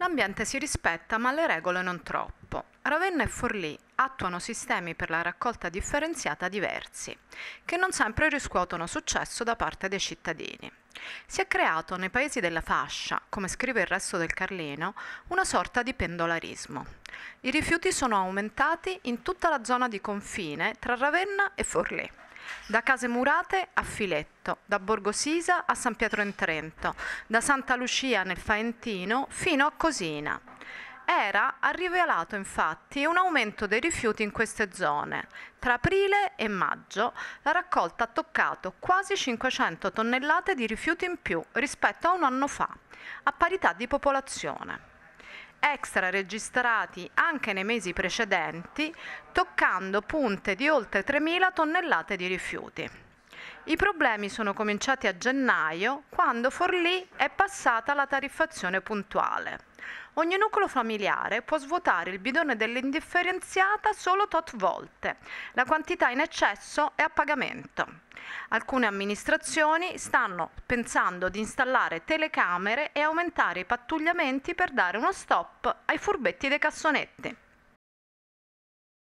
L'ambiente si rispetta ma le regole non troppo. Ravenna e Forlì attuano sistemi per la raccolta differenziata diversi, che non sempre riscuotono successo da parte dei cittadini. Si è creato nei paesi della fascia, come scrive il resto del Carlino, una sorta di pendolarismo. I rifiuti sono aumentati in tutta la zona di confine tra Ravenna e Forlì da Case Murate a Filetto, da Borgosisa a San Pietro in Trento, da Santa Lucia nel Faentino fino a Cosina. Era ha rivelato infatti un aumento dei rifiuti in queste zone. Tra aprile e maggio la raccolta ha toccato quasi 500 tonnellate di rifiuti in più rispetto a un anno fa, a parità di popolazione extra registrati anche nei mesi precedenti, toccando punte di oltre 3.000 tonnellate di rifiuti. I problemi sono cominciati a gennaio, quando Forlì è passata la tariffazione puntuale. Ogni nucleo familiare può svuotare il bidone dell'indifferenziata solo tot volte. La quantità in eccesso è a pagamento. Alcune amministrazioni stanno pensando di installare telecamere e aumentare i pattugliamenti per dare uno stop ai furbetti dei cassonetti.